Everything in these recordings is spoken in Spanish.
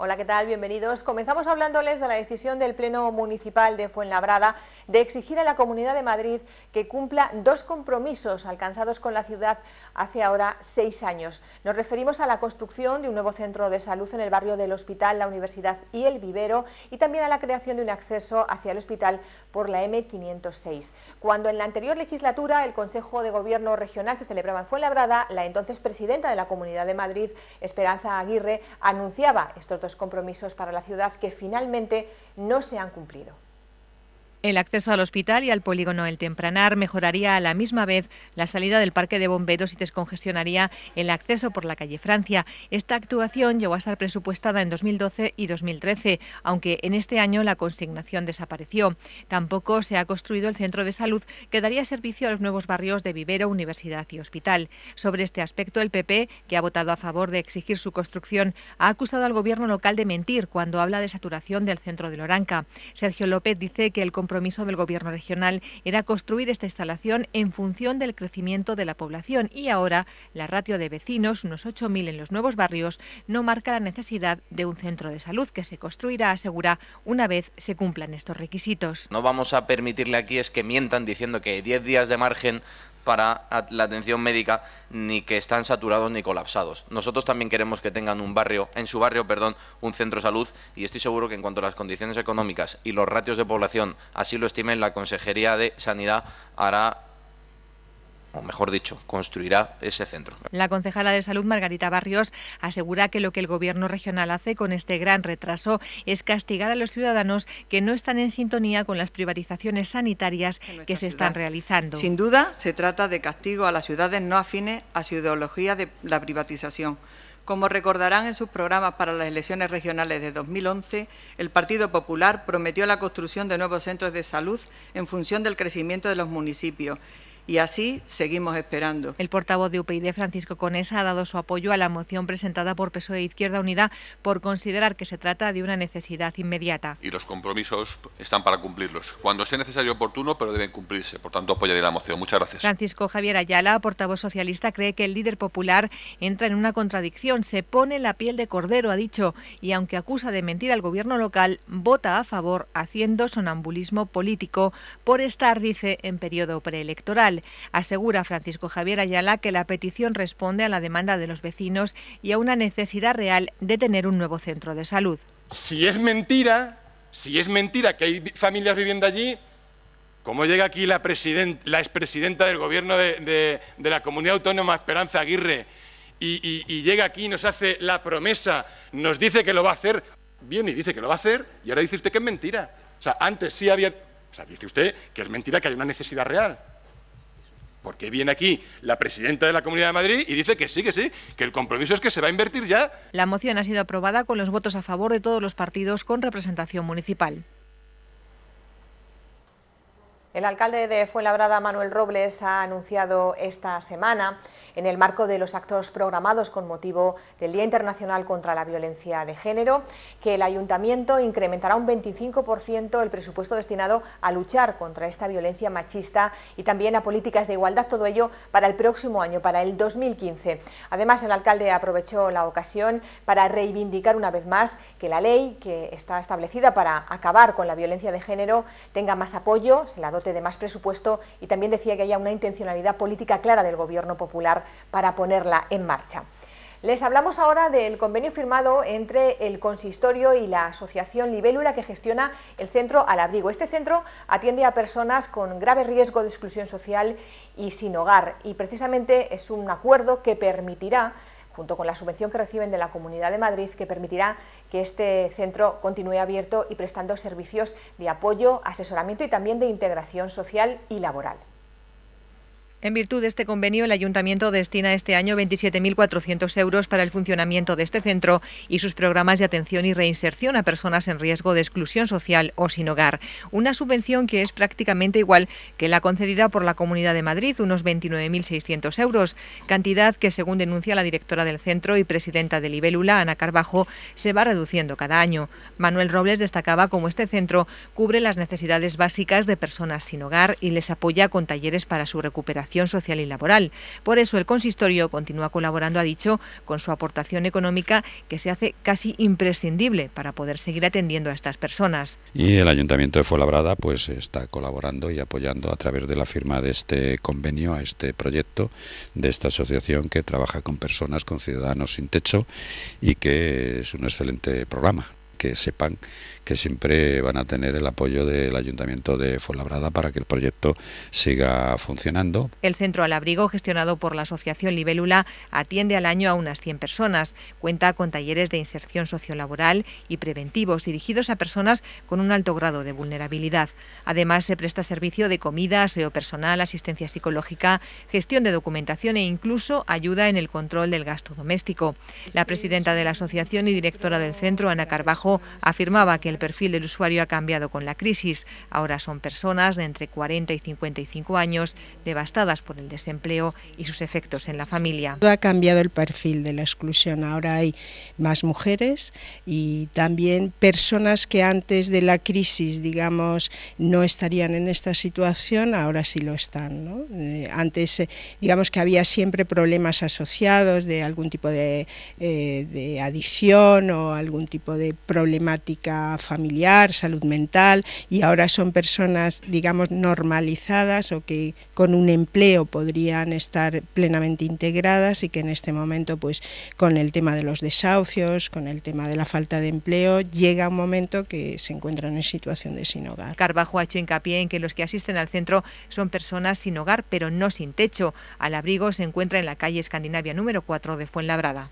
Hola, ¿qué tal? Bienvenidos. Comenzamos hablándoles de la decisión del Pleno Municipal de Fuenlabrada de exigir a la Comunidad de Madrid que cumpla dos compromisos alcanzados con la ciudad hace ahora seis años. Nos referimos a la construcción de un nuevo centro de salud en el barrio del Hospital, la Universidad y el Vivero y también a la creación de un acceso hacia el hospital por la M506. Cuando en la anterior legislatura el Consejo de Gobierno Regional se celebraba en Fuenlabrada, la entonces presidenta de la Comunidad de Madrid, Esperanza Aguirre, anunciaba estos dos compromisos para la ciudad que finalmente no se han cumplido. El acceso al hospital y al polígono El Tempranar mejoraría a la misma vez la salida del parque de bomberos y descongestionaría el acceso por la calle Francia. Esta actuación llegó a estar presupuestada en 2012 y 2013, aunque en este año la consignación desapareció. Tampoco se ha construido el centro de salud que daría servicio a los nuevos barrios de Vivero, Universidad y Hospital. Sobre este aspecto, el PP, que ha votado a favor de exigir su construcción, ha acusado al gobierno local de mentir cuando habla de saturación del centro de Loranca. Sergio López dice que el compromiso del Gobierno regional era construir esta instalación en función del crecimiento de la población y ahora la ratio de vecinos, unos 8.000 en los nuevos barrios, no marca la necesidad de un centro de salud que se construirá, asegura, una vez se cumplan estos requisitos. No vamos a permitirle aquí es que mientan diciendo que 10 días de margen para la atención médica ni que están saturados ni colapsados. Nosotros también queremos que tengan un barrio, en su barrio, perdón, un centro de salud y estoy seguro que en cuanto a las condiciones económicas y los ratios de población así lo estimen, la Consejería de Sanidad hará o mejor dicho, construirá ese centro. La concejala de salud, Margarita Barrios, asegura que lo que el gobierno regional hace con este gran retraso es castigar a los ciudadanos que no están en sintonía con las privatizaciones sanitarias que se están realizando. Sin duda, se trata de castigo a las ciudades no afines a su ideología de la privatización. Como recordarán en sus programas para las elecciones regionales de 2011, el Partido Popular prometió la construcción de nuevos centros de salud en función del crecimiento de los municipios y así seguimos esperando. El portavoz de UPyD, Francisco Conesa, ha dado su apoyo a la moción presentada por PSOE Izquierda Unida por considerar que se trata de una necesidad inmediata. Y los compromisos están para cumplirlos, cuando sea necesario oportuno, pero deben cumplirse. Por tanto, apoyaré la moción. Muchas gracias. Francisco Javier Ayala, portavoz socialista, cree que el líder popular entra en una contradicción, se pone la piel de cordero, ha dicho, y aunque acusa de mentir al gobierno local, vota a favor haciendo sonambulismo político por estar, dice, en periodo preelectoral. Asegura Francisco Javier Ayala que la petición responde a la demanda de los vecinos y a una necesidad real de tener un nuevo centro de salud. Si es mentira, si es mentira que hay familias viviendo allí, ¿Cómo llega aquí la, expresidenta del gobierno de, la comunidad autónoma, Esperanza Aguirre, y, llega aquí y nos hace la promesa, nos dice que lo va a hacer, viene y dice que lo va a hacer, y ahora dice usted que es mentira? O sea, antes sí había... O sea, dice usted que es mentira que hay una necesidad real. Porque viene aquí la presidenta de la Comunidad de Madrid y dice que sí, que sí, que el compromiso es que se va a invertir ya. La moción ha sido aprobada con los votos a favor de todos los partidos con representación municipal. El alcalde de Fuenlabrada, Manuel Robles, ha anunciado esta semana, en el marco de los actos programados con motivo del Día Internacional contra la Violencia de Género, que el ayuntamiento incrementará un 25% el presupuesto destinado a luchar contra esta violencia machista y también a políticas de igualdad, todo ello para el próximo año, para el 2015. Además, el alcalde aprovechó la ocasión para reivindicar una vez más que la ley que está establecida para acabar con la violencia de género tenga más apoyo, se la dote de más presupuesto y también decía que haya una intencionalidad política clara del Gobierno Popular para ponerla en marcha. Les hablamos ahora del convenio firmado entre el consistorio y la asociación Libélula que gestiona el centro Al Abrigo. Este centro atiende a personas con grave riesgo de exclusión social y sin hogar y precisamente es un acuerdo que permitirá junto con la subvención que reciben de la Comunidad de Madrid, que permitirá que este centro continúe abierto y prestando servicios de apoyo, asesoramiento y también de integración social y laboral. En virtud de este convenio, el Ayuntamiento destina este año 27.400 euros para el funcionamiento de este centro y sus programas de atención y reinserción a personas en riesgo de exclusión social o sin hogar. Una subvención que es prácticamente igual que la concedida por la Comunidad de Madrid, unos 29.600 euros, cantidad que, según denuncia la directora del centro y presidenta de Libélula, Ana Carbajo, se va reduciendo cada año. Manuel Robles destacaba cómo este centro cubre las necesidades básicas de personas sin hogar y les apoya con talleres para su recuperación Social y Laboral. Por eso el consistorio continúa colaborando, ha dicho, con su aportación económica que se hace casi imprescindible para poder seguir atendiendo a estas personas. Y el Ayuntamiento de Fuenlabrada pues está colaborando y apoyando a través de la firma de este convenio a este proyecto de esta asociación que trabaja con personas, con ciudadanos sin techo y que es un excelente programa que sepan que siempre van a tener el apoyo del Ayuntamiento de Follabrada para que el proyecto siga funcionando. El centro al abrigo, gestionado por la Asociación Libélula, atiende al año a unas 100 personas. Cuenta con talleres de inserción sociolaboral y preventivos dirigidos a personas con un alto grado de vulnerabilidad. Además, se presta servicio de comida, aseo personal, asistencia psicológica, gestión de documentación e incluso ayuda en el control del gasto doméstico. La presidenta de la asociación y directora del centro, Ana Carbajo, afirmaba que el perfil del usuario ha cambiado con la crisis. Ahora son personas de entre 40 y 55 años devastadas por el desempleo y sus efectos en la familia. Ha cambiado el perfil de la exclusión. Ahora hay más mujeres y también personas que antes de la crisis, digamos, no estarían en esta situación, ahora sí lo están. Eh, antes, eh, digamos que había siempre problemas asociados de algún tipo de, eh, de adicción o algún tipo de problema problemática familiar, salud mental, y ahora son personas, digamos, normalizadas o que con un empleo podrían estar plenamente integradas y que en este momento, pues, con el tema de los desahucios, con el tema de la falta de empleo, llega un momento que se encuentran en situación de sin hogar. Carvajo ha hecho hincapié en que los que asisten al centro son personas sin hogar, pero no sin techo. Al abrigo se encuentra en la calle Escandinavia número 4 de Fuenlabrada.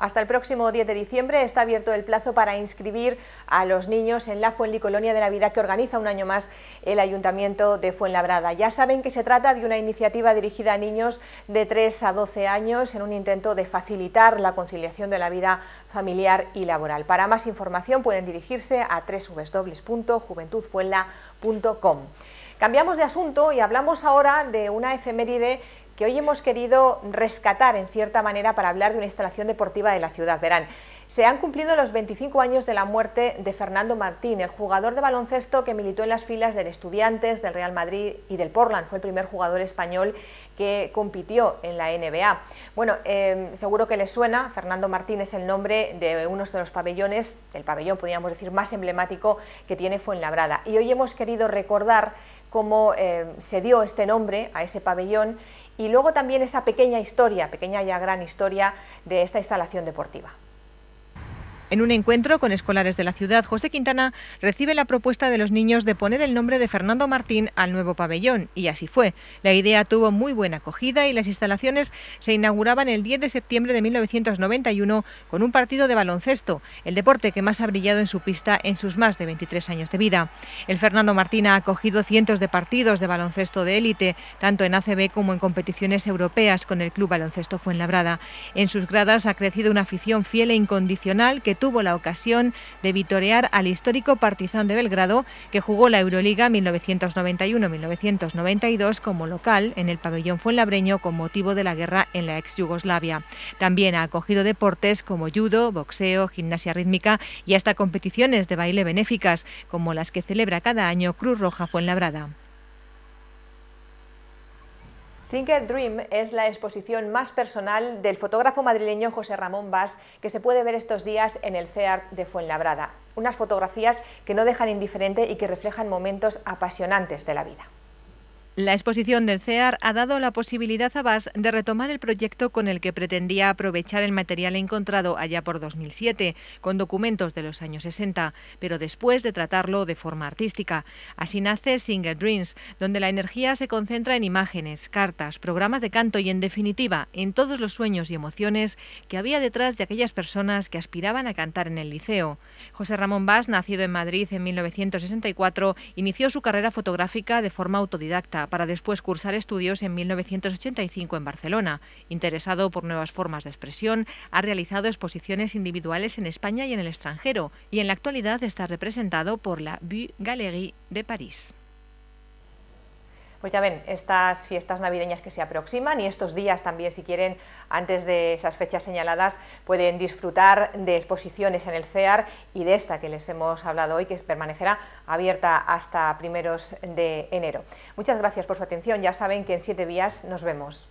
Hasta el próximo 10 de diciembre está abierto el plazo para inscribir a los niños en la Fuenlicolonia de Navidad que organiza un año más el Ayuntamiento de Fuenlabrada. Ya saben que se trata de una iniciativa dirigida a niños de 3 a 12 años en un intento de facilitar la conciliación de la vida familiar y laboral. Para más información pueden dirigirse a www.juventudfuenla.com. Cambiamos de asunto y hablamos ahora de una efeméride que hoy hemos querido rescatar en cierta manera para hablar de una instalación deportiva de la ciudad. Verán, se han cumplido los 25 años de la muerte de Fernando Martín, el jugador de baloncesto que militó en las filas del Estudiantes, del Real Madrid y del Portland. Fue el primer jugador español que compitió en la NBA. Bueno, eh, seguro que les suena, Fernando Martín es el nombre de uno de los pabellones, el pabellón, podríamos decir, más emblemático que tiene Fuenlabrada. Y hoy hemos querido recordar cómo eh, se dio este nombre a ese pabellón y luego también esa pequeña historia, pequeña ya gran historia de esta instalación deportiva. En un encuentro con escolares de la ciudad, José Quintana recibe la propuesta de los niños de poner el nombre de Fernando Martín al nuevo pabellón, y así fue. La idea tuvo muy buena acogida y las instalaciones se inauguraban el 10 de septiembre de 1991 con un partido de baloncesto, el deporte que más ha brillado en su pista en sus más de 23 años de vida. El Fernando Martín ha acogido cientos de partidos de baloncesto de élite, tanto en ACB como en competiciones europeas con el Club Baloncesto Fuenlabrada. En sus gradas ha crecido una afición fiel e incondicional que tuvo la ocasión de vitorear al histórico Partizán de Belgrado, que jugó la Euroliga 1991-1992 como local en el pabellón Fuenlabreño con motivo de la guerra en la ex Yugoslavia. También ha acogido deportes como judo, boxeo, gimnasia rítmica y hasta competiciones de baile benéficas, como las que celebra cada año Cruz Roja Fuenlabrada. Sinker Dream es la exposición más personal del fotógrafo madrileño José Ramón Vaz que se puede ver estos días en el CEAR de Fuenlabrada. Unas fotografías que no dejan indiferente y que reflejan momentos apasionantes de la vida. La exposición del CEAR ha dado la posibilidad a BAS de retomar el proyecto con el que pretendía aprovechar el material encontrado allá por 2007, con documentos de los años 60, pero después de tratarlo de forma artística. Así nace Singer Dreams, donde la energía se concentra en imágenes, cartas, programas de canto y, en definitiva, en todos los sueños y emociones que había detrás de aquellas personas que aspiraban a cantar en el liceo. José Ramón Bas, nacido en Madrid en 1964, inició su carrera fotográfica de forma autodidacta para después cursar estudios en 1985 en Barcelona. Interesado por nuevas formas de expresión, ha realizado exposiciones individuales en España y en el extranjero y en la actualidad está representado por la Vue Galerie de París. Pues ya ven, estas fiestas navideñas que se aproximan y estos días también, si quieren, antes de esas fechas señaladas, pueden disfrutar de exposiciones en el CEAR y de esta que les hemos hablado hoy, que permanecerá abierta hasta primeros de enero. Muchas gracias por su atención, ya saben que en siete días nos vemos.